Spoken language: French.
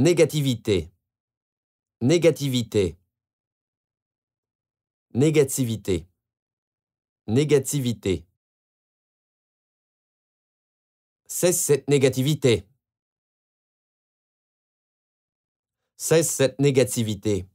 Négativité. Négativité. Négativité. Négativité. Cesse cette négativité. Cesse cette négativité.